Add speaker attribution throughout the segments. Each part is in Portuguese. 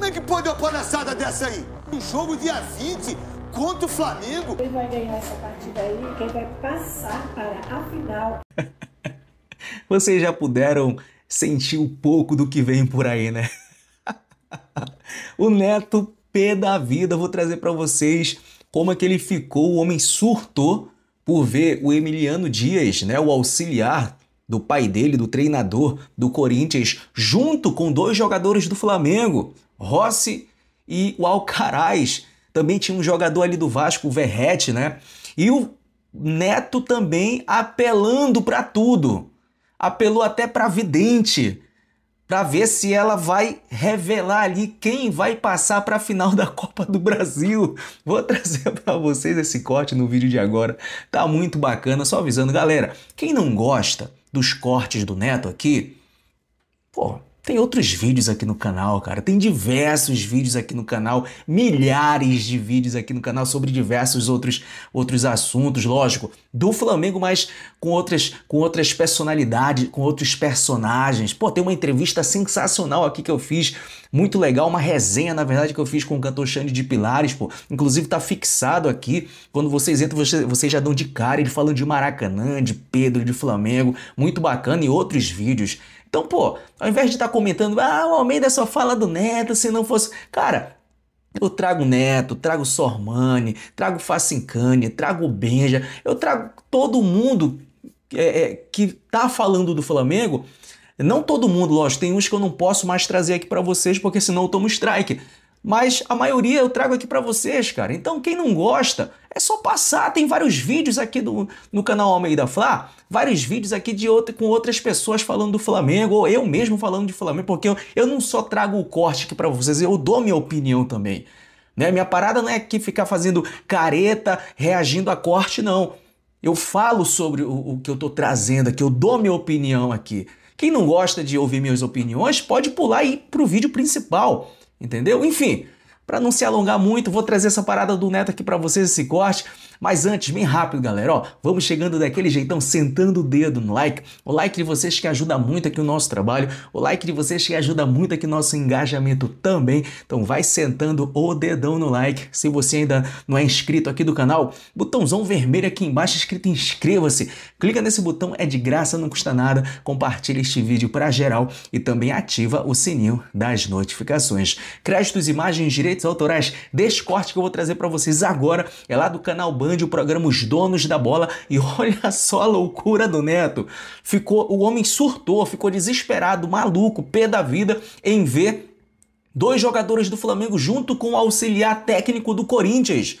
Speaker 1: Como é que pode uma palhaçada dessa aí? Um jogo dia 20 contra o Flamengo. Quem vai
Speaker 2: ganhar essa partida aí, quem vai passar para a final.
Speaker 3: Vocês já puderam sentir um pouco do que vem por aí, né? o Neto P da vida, eu vou trazer para vocês como é que ele ficou, o homem surtou por ver o Emiliano Dias, né, o auxiliar do pai dele, do treinador do Corinthians, junto com dois jogadores do Flamengo, Rossi e o Alcaraz. Também tinha um jogador ali do Vasco, o Verrete, né? E o Neto também apelando para tudo. Apelou até para vidente, para ver se ela vai revelar ali quem vai passar para a final da Copa do Brasil. Vou trazer para vocês esse corte no vídeo de agora. Tá muito bacana, só avisando, galera. Quem não gosta dos cortes do Neto aqui, pô, tem outros vídeos aqui no canal, cara. Tem diversos vídeos aqui no canal, milhares de vídeos aqui no canal sobre diversos outros, outros assuntos, lógico, do Flamengo, mas com outras, com outras personalidades, com outros personagens. Pô, tem uma entrevista sensacional aqui que eu fiz, muito legal, uma resenha, na verdade, que eu fiz com o cantor Xande de Pilares, pô. Inclusive tá fixado aqui. Quando vocês entram, vocês, vocês já dão de cara, ele falando de Maracanã, de Pedro, de Flamengo. Muito bacana e outros vídeos. Então, pô, ao invés de estar tá comentando, ah, o Almeida só fala do Neto, se não fosse. Cara, eu trago Neto, trago Sormani, trago Facincani, trago Benja, eu trago todo mundo é, é, que tá falando do Flamengo. Não todo mundo, lógico, tem uns que eu não posso mais trazer aqui para vocês, porque senão eu tomo strike mas a maioria eu trago aqui para vocês, cara. Então, quem não gosta, é só passar. Tem vários vídeos aqui do, no canal Almeida Fla, vários vídeos aqui de outro com outras pessoas falando do Flamengo, ou eu mesmo falando de Flamengo, porque eu, eu não só trago o corte aqui para vocês, eu dou minha opinião também. Né? Minha parada não é aqui ficar fazendo careta, reagindo a corte, não. Eu falo sobre o, o que eu tô trazendo aqui, eu dou minha opinião aqui. Quem não gosta de ouvir minhas opiniões, pode pular e ir pro vídeo principal Entendeu? Enfim, para não se alongar muito, vou trazer essa parada do Neto aqui para vocês, esse corte. Mas antes, bem rápido, galera, ó, vamos chegando daquele jeitão, sentando o dedo no like. O like de vocês que ajuda muito aqui o nosso trabalho, o like de vocês que ajuda muito aqui o nosso engajamento também. Então vai sentando o dedão no like. Se você ainda não é inscrito aqui do canal, botãozão vermelho aqui embaixo escrito inscreva-se. Clica nesse botão, é de graça, não custa nada. Compartilha este vídeo para geral e também ativa o sininho das notificações. Créditos, imagens, direitos autorais, desse corte que eu vou trazer para vocês agora é lá do canal Ban Band, o programa Os Donos da Bola, e olha só a loucura do Neto. Ficou, o homem surtou, ficou desesperado, maluco, pé da vida em ver dois jogadores do Flamengo junto com o auxiliar técnico do Corinthians.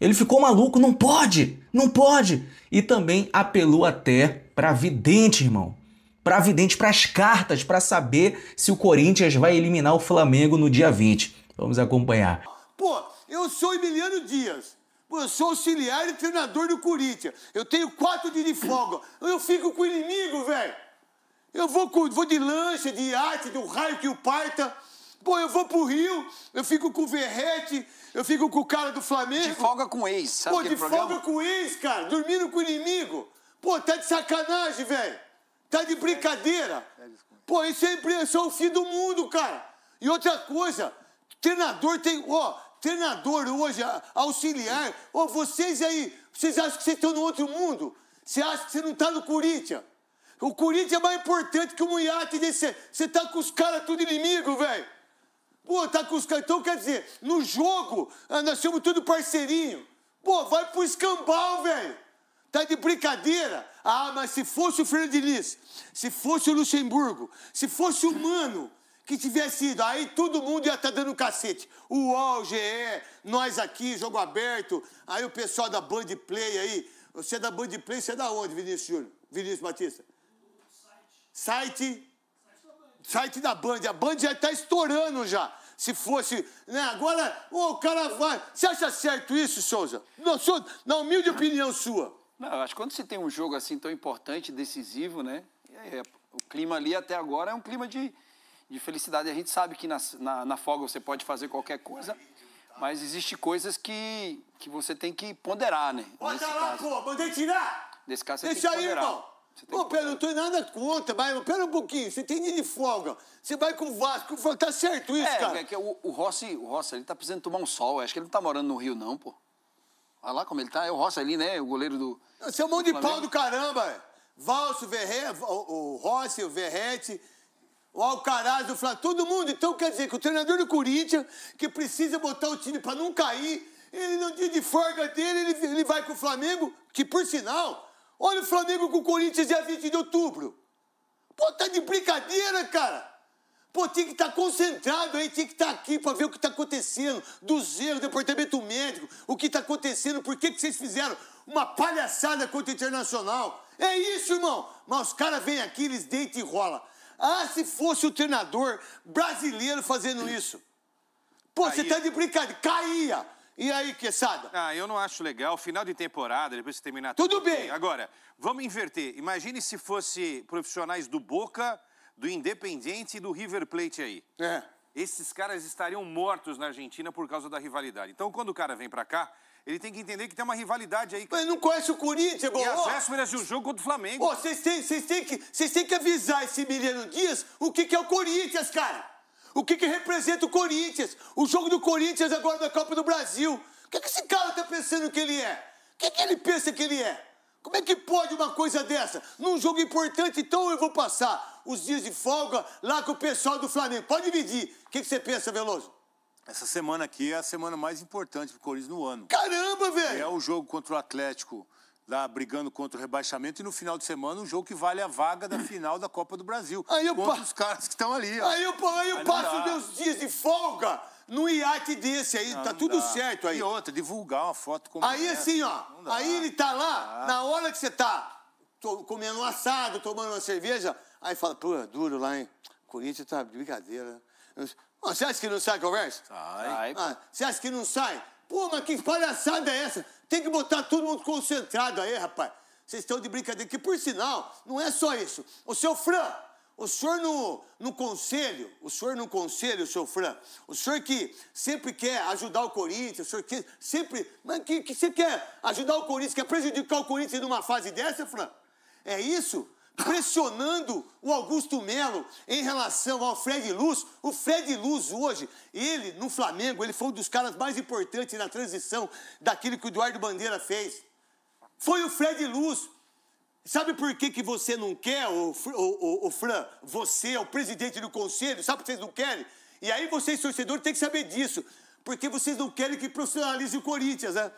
Speaker 3: Ele ficou maluco, não pode, não pode. E também apelou até para vidente, irmão para vidente, para as cartas, para saber se o Corinthians vai eliminar o Flamengo no dia 20. Vamos acompanhar.
Speaker 1: Pô, eu sou Emiliano Dias. Eu sou auxiliar e treinador do Corinthians. Eu tenho quatro dias de folga. Eu fico com o inimigo, velho. Eu vou, vou de lancha, de arte, do raio que o parta. Pô, eu vou pro Rio, eu fico com o Verrete, eu fico com o cara do Flamengo. De folga com o ex, sabe Pô, de folga com o ex, cara, dormindo com o inimigo. Pô, tá de sacanagem, velho. Tá de brincadeira. Pô, isso é, isso é o fim do mundo, cara. E outra coisa, treinador tem. Ó, treinador hoje, auxiliar. Ou oh, vocês aí, vocês acham que vocês estão no outro mundo? Você acha que você não está no Corinthians? O Corinthians é mais importante que o Muiate desse. Você tá com os caras tudo inimigo, velho. Pô, tá com os caras. Então quer dizer, no jogo, ah, nós somos tudo parceirinho. Pô, vai pro escambau, velho. Tá de brincadeira. Ah, mas se fosse o Fernandes, se fosse o Luxemburgo, se fosse o Mano, que tivesse ido. Aí todo mundo ia estar tá dando cacete. O UOL, GE, nós aqui, jogo aberto. Aí o pessoal da Band Play aí. Você é da Band Play, você é da onde, Vinícius Júnior? Vinícius Batista? Site. Site, site da Band. A Band já está estourando já. Se fosse. Né? Agora, oh, o cara vai. Você acha certo isso, Souza? Não, sou, na humilde opinião sua.
Speaker 4: Não, eu acho que quando você tem um jogo assim tão importante, decisivo, né? É, o clima ali até agora é um clima de, de felicidade. A gente sabe que na, na, na folga você pode fazer qualquer coisa, mas existe coisas que, que você tem que ponderar, né?
Speaker 1: Bota lá, pô, mandei tirar! Nesse caso, você Deixa tem que ponderar. aí, irmão! Pô, Pedro, não tô nada contra, mas pera um pouquinho, você tem dia de folga, você vai com o Vasco, tá certo isso, é, cara? É, que
Speaker 4: o, o, Rossi, o Rossi, ele tá precisando tomar um sol, acho que ele não tá morando no Rio, não, pô. Olha lá como ele tá, é o Rossi ali, né, o goleiro do...
Speaker 1: Você é um monte de pau do caramba, Valso, Verrete, o, o Rossi, o Verrete o Alcaraz, o Flamengo, todo mundo. Então quer dizer que o treinador do Corinthians, que precisa botar o time para não cair, ele no dia de forga dele, ele, ele vai com o Flamengo, que por sinal, olha o Flamengo com o Corinthians dia 20 de outubro. Pô, tá de brincadeira, cara. Pô, tem que estar tá concentrado aí, tem que estar tá aqui para ver o que está acontecendo, do zero, do departamento médico, o que está acontecendo, por que, que vocês fizeram uma palhaçada contra o Internacional. É isso, irmão. Mas os caras vêm aqui, eles deitam e rolam. Ah, se fosse o treinador brasileiro fazendo isso. Pô, Caía. você tá de brincadeira. Caía. E aí, queçada? Ah, eu não acho legal. Final de
Speaker 4: temporada, depois de terminar... Tudo, tudo bem. bem. Agora, vamos inverter. Imagine se fosse profissionais do Boca, do Independiente e do River Plate aí. É. Esses caras estariam mortos na Argentina por causa da rivalidade. Então, quando o cara vem pra cá, ele tem que entender que tem uma rivalidade aí.
Speaker 1: Mas não conhece o Corinthians, E as vésperas de um jogo contra o Flamengo. Vocês têm, vocês têm, que, têm que avisar esse Emiliano Dias o que, que é o Corinthians, cara. O que, que representa o Corinthians. O jogo do Corinthians agora na Copa do Brasil. O que, que esse cara tá pensando que ele é? O que, que ele pensa que ele é? Como é que pode uma coisa dessa? Num jogo importante, então eu vou passar os dias de folga lá com o pessoal do Flamengo. Pode medir. O que, que você pensa, Veloso? Essa semana aqui é a semana mais importante pro Corinthians no ano. Caramba, velho! É o jogo contra o Atlético lá brigando contra o rebaixamento e no final de semana um jogo que vale a vaga da final da Copa do Brasil. Aí eu contra pa... os caras que estão ali. Ó. Aí eu, aí eu passo meus dias de folga no iate desse aí, não, tá não tudo dá. certo aí. E outra, divulgar uma foto com. Aí assim, ó, aí ele tá lá, na hora que você tá comendo um assado, tomando uma cerveja, aí fala, pô, é duro lá, hein? Corinthians tá brincadeira. Eu, Oh, você acha que não sai a conversa? Sai. Ah, você acha que não sai? Pô, mas que palhaçada é essa? Tem que botar todo mundo concentrado aí, rapaz. Vocês estão de brincadeira. Que, por sinal, não é só isso. O seu Fran, o senhor no, no conselho, o senhor no conselho, o seu Fran, o senhor que sempre quer ajudar o Corinthians, o senhor que sempre. Mas que, que você quer ajudar o Corinthians, quer prejudicar o Corinthians numa fase dessa, Fran? É isso? pressionando o Augusto Melo em relação ao Fred Luz. O Fred Luz hoje, ele no Flamengo, ele foi um dos caras mais importantes na transição daquilo que o Eduardo Bandeira fez. Foi o Fred Luz. Sabe por que, que você não quer, o, o, o, o Fran? Você é o presidente do conselho, sabe por que vocês não querem? E aí vocês, torcedores, têm que saber disso. Porque vocês não querem que profissionalize o Corinthians, né?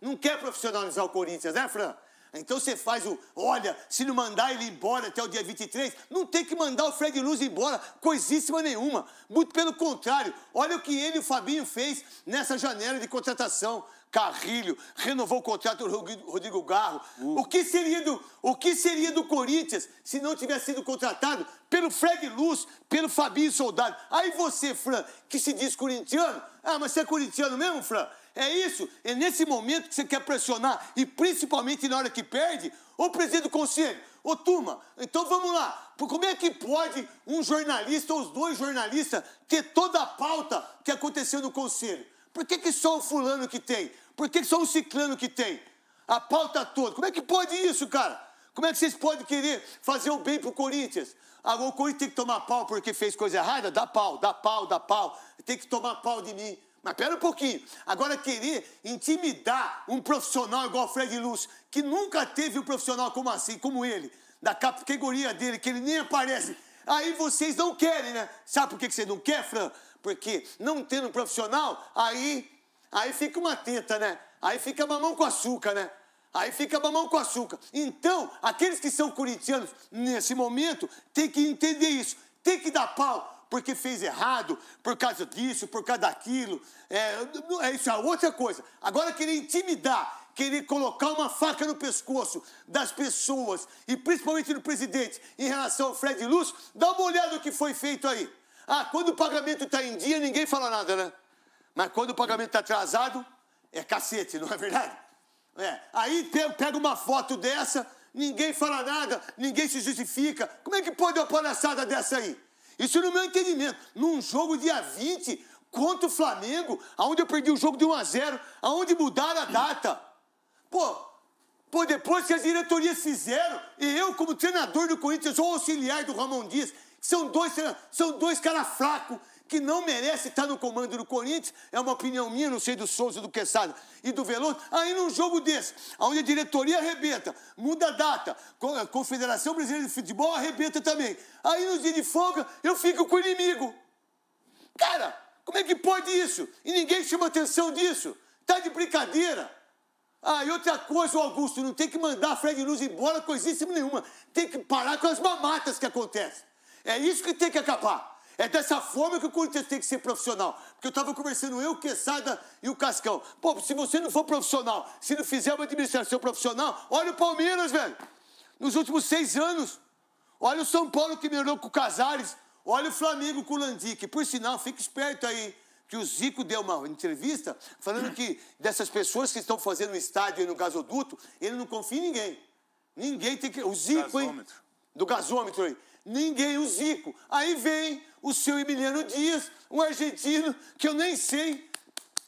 Speaker 1: Não quer profissionalizar o Corinthians, né, Fran? Então você faz o, olha, se não mandar ele embora até o dia 23, não tem que mandar o Fred Luz embora, coisíssima nenhuma. Muito pelo contrário, olha o que ele e o Fabinho fez nessa janela de contratação. Carrilho, renovou o contrato do Rodrigo Garro. Uh. O, que seria do, o que seria do Corinthians se não tivesse sido contratado pelo Fred Luz, pelo Fabinho Soldado? Aí você, Fran, que se diz corintiano, ah, mas você é corintiano mesmo, Fran? É isso? É nesse momento que você quer pressionar, e principalmente na hora que perde, o presidente do conselho, ô turma, então vamos lá. Como é que pode um jornalista ou os dois jornalistas ter toda a pauta que aconteceu no conselho? Por que, que só o fulano que tem? Por que só um ciclano que tem? A pauta toda. Como é que pode isso, cara? Como é que vocês podem querer fazer o bem pro Corinthians? Agora ah, o Corinthians tem que tomar pau porque fez coisa errada? Dá pau, dá pau, dá pau. Tem que tomar pau de mim. Mas pera um pouquinho. Agora querer intimidar um profissional igual o Fred Luz, que nunca teve um profissional como assim, como ele, da categoria dele, que ele nem aparece. Aí vocês não querem, né? Sabe por que você não quer, Fran? Porque não tendo um profissional, aí Aí fica uma teta, né? Aí fica mamão com açúcar, né? Aí fica mamão com açúcar. Então, aqueles que são corintianos nesse momento têm que entender isso, tem que dar pau porque fez errado, por causa disso, por causa daquilo. É, é isso é outra coisa. Agora querer intimidar, querer colocar uma faca no pescoço das pessoas, e principalmente do presidente, em relação ao Fred Luz, dá uma olhada no que foi feito aí. Ah, quando o pagamento está em dia, ninguém fala nada, né? Mas quando o pagamento está atrasado, é cacete, não é verdade? É. Aí pega uma foto dessa, ninguém fala nada, ninguém se justifica. Como é que pode uma palhaçada dessa aí? Isso no meu entendimento. Num jogo dia 20 contra o Flamengo, aonde eu perdi o jogo de 1 a 0, aonde mudaram a data. Pô, pô, depois que as diretorias fizeram, e eu como treinador do Corinthians ou auxiliar do Ramon Dias, são dois, são dois caras fracos, que não merece estar no comando do Corinthians, é uma opinião minha, não sei do Souza, do Quesada e do Veloso. Aí num jogo desse, onde a diretoria arrebenta, muda a data, a Confederação Brasileira de Futebol arrebenta também. Aí no dia de folga, eu fico com o inimigo. Cara, como é que pode isso? E ninguém chama atenção disso. Tá de brincadeira. Ah, e outra coisa, Augusto, não tem que mandar Fred Luz embora coisíssima nenhuma. Tem que parar com as mamatas que acontecem. É isso que tem que acabar. É dessa forma que o Corinthians tem que ser profissional. Porque eu estava conversando eu, Quesada e o Cascão. Pô, se você não for profissional, se não fizer uma administração profissional, olha o Palmeiras, velho. Nos últimos seis anos. Olha o São Paulo que melhorou com o Casares. Olha o Flamengo com o Landic. Por sinal, fica esperto aí. Que o Zico deu uma entrevista falando que dessas pessoas que estão fazendo o estádio e no gasoduto, ele não confia em ninguém. Ninguém tem que. O Zico, hein? Do gasômetro aí ninguém o Zico. Aí vem o seu Emiliano Dias, um argentino que eu nem sei,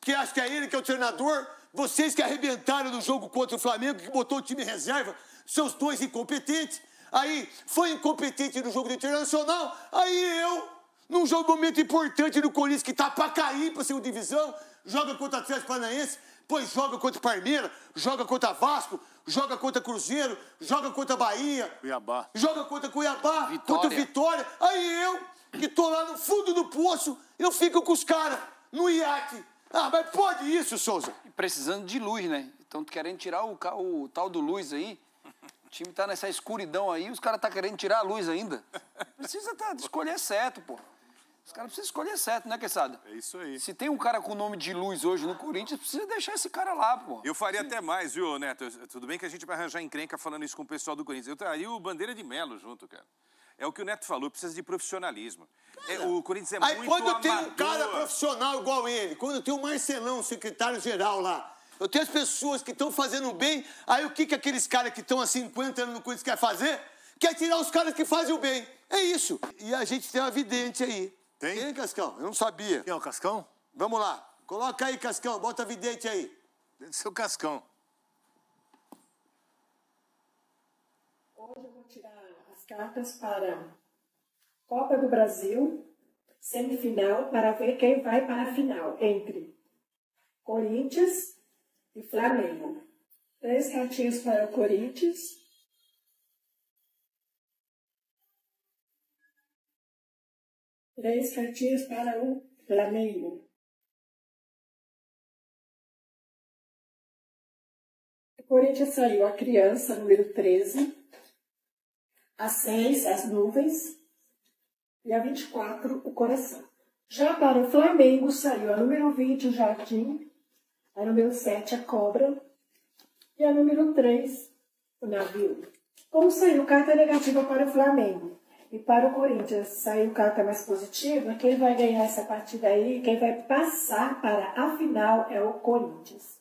Speaker 1: que acho que é ele que é o treinador. Vocês que arrebentaram no jogo contra o Flamengo, que botou o time reserva, seus dois incompetentes. Aí foi incompetente no jogo do Internacional. Aí eu, num jogo momento importante do Corinthians, que tá para cair para segunda divisão, joga contra o Atlético Paranaense, pois joga contra Parmeira, joga contra Vasco, joga contra Cruzeiro, joga contra Bahia, Cuiabá. joga contra Cuiabá, Vitória. contra Vitória. Aí eu, que tô lá no fundo do poço, eu fico com os caras no iate. Ah, mas pode isso, Souza? precisando de luz, né? Então querendo tirar o,
Speaker 4: o tal do luz aí. O time tá nessa escuridão aí, os caras tá querendo tirar a luz ainda. Precisa tá, escolher certo, pô. Os caras precisam escolher certo, né, Quesada? É isso aí. Se tem um cara com o nome de luz hoje no Corinthians, precisa deixar esse cara lá, pô. Eu faria Sim. até mais, viu, Neto? Tudo bem que a gente vai arranjar encrenca falando isso com o pessoal do Corinthians. Eu traria o Bandeira de Melo junto, cara. É o que o Neto falou, precisa de profissionalismo. É, o Corinthians é Aí muito Aí quando amador. tem um cara
Speaker 1: profissional igual ele, quando tem o Marcelão, secretário-geral lá, eu tenho as pessoas que estão fazendo bem, aí o que, que aqueles caras que estão há 50 anos no Corinthians quer fazer? Quer tirar os caras que fazem o bem. É isso. E a gente tem uma vidente aí tem? Tem, Cascão? Eu não sabia. Quem é o Cascão? Vamos lá. Coloca aí, Cascão. Bota vidente aí. Deve ser o Cascão.
Speaker 2: Hoje eu vou tirar as cartas para Copa do Brasil, semifinal, para ver quem vai para a final entre Corinthians e Flamengo. Três cartinhos para o Corinthians três cartinhas para o Flamengo. O Corinthians saiu a criança, número 13, a 6, as nuvens, e a 24, o coração. Já para o Flamengo saiu a número 20, o jardim, a número 7, a cobra, e a número 3, o navio. Como saiu carta negativa para o Flamengo? E para o Corinthians sair o carta mais positiva, quem vai ganhar essa partida aí, quem vai passar para a final é o Corinthians.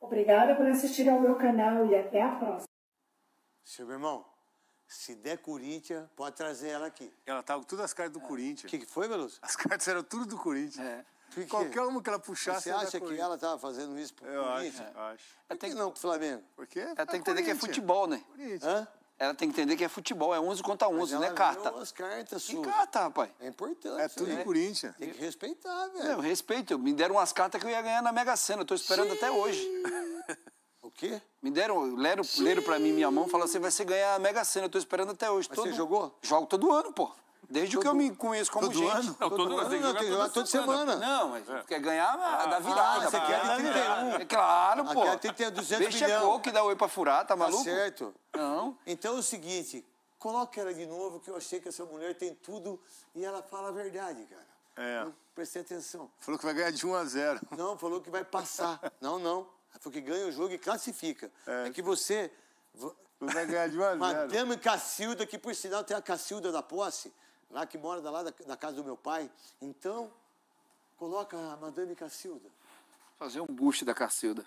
Speaker 2: Obrigada por assistir ao meu canal e até a próxima. Seu irmão,
Speaker 1: se der Corinthians, pode trazer ela aqui. Ela tá com todas as cartas do é. Corinthians. O que, que, foi, Veloso? As cartas eram tudo do Corinthians. É. Qualquer uma que ela puxasse. Você acha que ela estava fazendo isso pro eu Corinthians? Acho, acho. Por que, que não pro Flamengo? Por quê? É ela tem que entender que é futebol, né?
Speaker 4: Corinthians. Hã? Ela tem que entender que é futebol, é 11 contra 11, não é carta. As cartas, Que
Speaker 1: carta, rapaz? É importante. É tudo né? em Corinthians.
Speaker 4: Tem que respeitar, velho. Eu respeito. Me deram umas cartas que eu ia ganhar na Mega Sena. Eu tô esperando Sim. até hoje. O quê? Me deram, leram, leram pra mim minha mão e falaram assim: vai ser ganhar a Mega Sena. Eu tô esperando até hoje. Mas todo... Você jogou? Jogo todo ano, pô. Desde todo, que eu me conheço como todo gente. Ano? Não, todo, todo ano, ano tem jogar toda semana. Não, mas é. quer ganhar ah, da virada. você quer de 31. É claro, pô. Aqui tem que ter 200 Deixa milhão. Deixa pouco que
Speaker 2: dá
Speaker 1: oi pra furar, tá, tá maluco? Tá certo. Não. Então é o seguinte, coloca ela de novo, que eu achei que essa mulher tem tudo e ela fala a verdade, cara. É. Preste prestei atenção. Falou que vai ganhar de 1 a 0. Não, falou que vai passar. não, não. Falou que ganha o jogo e classifica. É, é que você... vai ganhar de 1 a 0. Madame Cacilda, que por sinal tem a Cacilda na posse, lá que mora lá da, da casa do meu pai. Então, coloca a Madame Cacilda. Fazer um boost da Cacilda.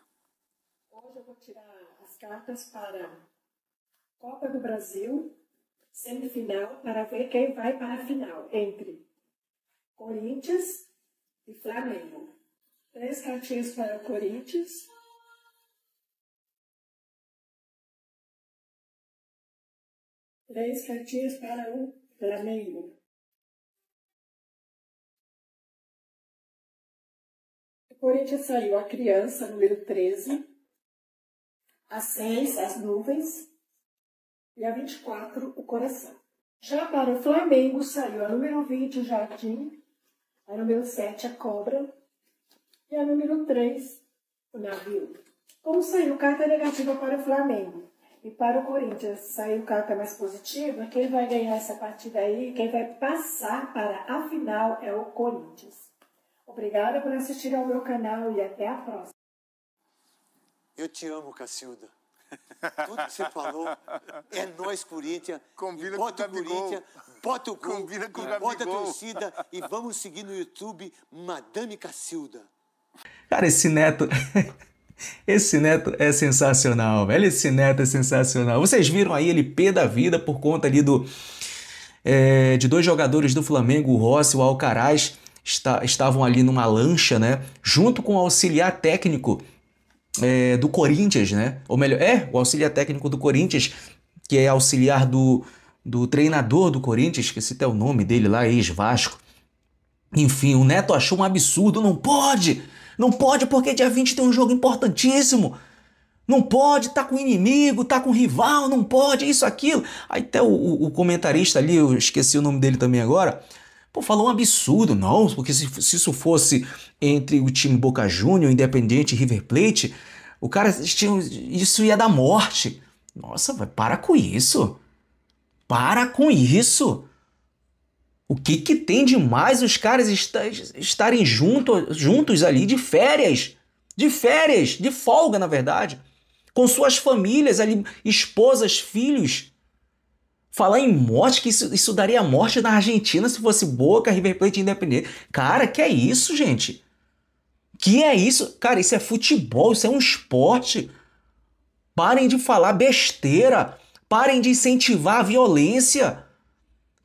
Speaker 2: Hoje eu vou tirar as cartas para Copa do Brasil, semifinal, para ver quem vai para a final entre Corinthians e Flamengo. Três cartinhas para o Corinthians. Três cartinhas para o Flamengo. Corinthians saiu a criança, número 13, a 6, as nuvens, e a 24, o coração. Já para o Flamengo saiu a número 20, o jardim, a número 7, a cobra, e a número 3, o navio. Como saiu carta negativa para o Flamengo e para o Corinthians saiu carta mais positiva, quem vai ganhar essa partida aí, quem vai passar para a final é o Corinthians. Obrigada por assistir ao meu canal e até a próxima.
Speaker 1: Eu te amo, Cacilda. Tudo que você falou é nós, Corinthians. Combina bota com o Corinthians, bota o gol, Combina com o bota a torcida e vamos seguir no YouTube Madame Cacilda.
Speaker 3: Cara, esse neto. Esse neto é sensacional, velho. Esse neto é sensacional. Vocês viram aí ele pé da vida por conta ali do. É, de dois jogadores do Flamengo, o Rossi e o Alcaraz está, estavam ali numa lancha, né? Junto com o auxiliar técnico é, do Corinthians, né? Ou melhor, é, o auxiliar técnico do Corinthians, que é auxiliar do, do treinador do Corinthians, esqueci até o nome dele lá, ex-Vasco. Enfim, o Neto achou um absurdo, não pode! Não pode porque dia 20 tem um jogo importantíssimo. Não pode, tá com inimigo, tá com rival, não pode, isso, aquilo. Aí até o, o, o comentarista ali, eu esqueci o nome dele também agora, Pô, falou um absurdo, não, porque se, se isso fosse entre o time Boca Júnior, Independente e River Plate, o cara tinha, isso ia dar morte. Nossa, vai, para com isso. Para com isso. O que que tem de mais os caras estarem junto, juntos ali de férias? De férias, de folga, na verdade. Com suas famílias ali, esposas, filhos. Falar em morte, que isso, isso daria morte na Argentina se fosse Boca, River Plate Independente. Cara, que é isso, gente? Que é isso? Cara, isso é futebol, isso é um esporte. Parem de falar besteira. Parem de incentivar a violência.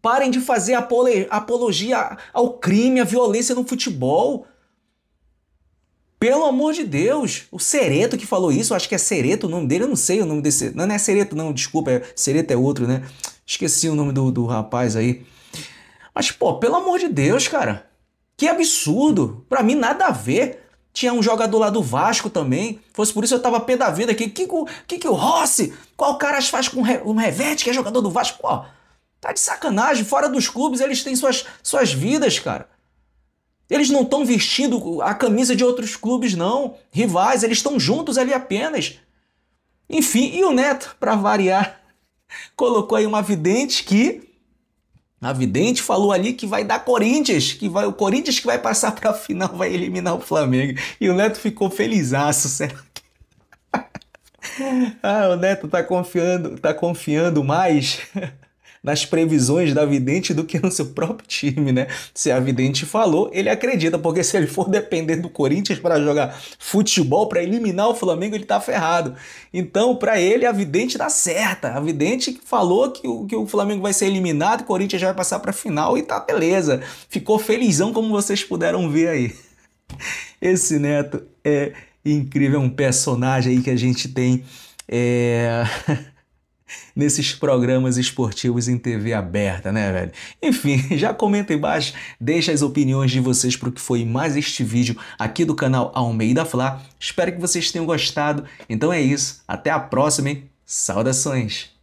Speaker 3: Parem de fazer apologia ao crime, à violência no futebol. Pelo amor de Deus! O Sereto que falou isso, acho que é Sereto o nome dele, eu não sei o nome desse. Não, não é Sereto, não, desculpa, é, Sereto é outro, né? Esqueci o nome do, do rapaz aí. Mas, pô, pelo amor de Deus, cara. Que absurdo. Pra mim, nada a ver. Tinha um jogador lá do Vasco também. Fosse por isso eu tava pé da vida aqui. Que que, que o Rossi? Qual cara faz com o Revete, que é jogador do Vasco? Pô, tá de sacanagem. Fora dos clubes, eles têm suas, suas vidas, cara. Eles não estão vestindo a camisa de outros clubes, não. Rivais, eles estão juntos ali apenas. Enfim, e o Neto, para variar colocou aí uma vidente que a vidente falou ali que vai dar Corinthians, que vai o Corinthians que vai passar para a final, vai eliminar o Flamengo. E o Neto ficou felizaço, certo?
Speaker 1: Ah,
Speaker 3: o Neto tá confiando, tá confiando mais nas previsões da vidente do que no seu próprio time, né? Se a vidente falou, ele acredita, porque se ele for depender do Corinthians para jogar futebol, para eliminar o Flamengo, ele tá ferrado. Então, para ele, a vidente dá tá certa. A vidente falou que o, que o Flamengo vai ser eliminado, o Corinthians já vai passar para final e tá beleza. Ficou felizão, como vocês puderam ver aí. Esse Neto é incrível, é um personagem aí que a gente tem. É... nesses programas esportivos em TV aberta, né, velho? Enfim, já comenta embaixo, deixa as opiniões de vocês para o que foi mais este vídeo aqui do canal Almeida Fla. Espero que vocês tenham gostado. Então é isso, até a próxima, hein? Saudações!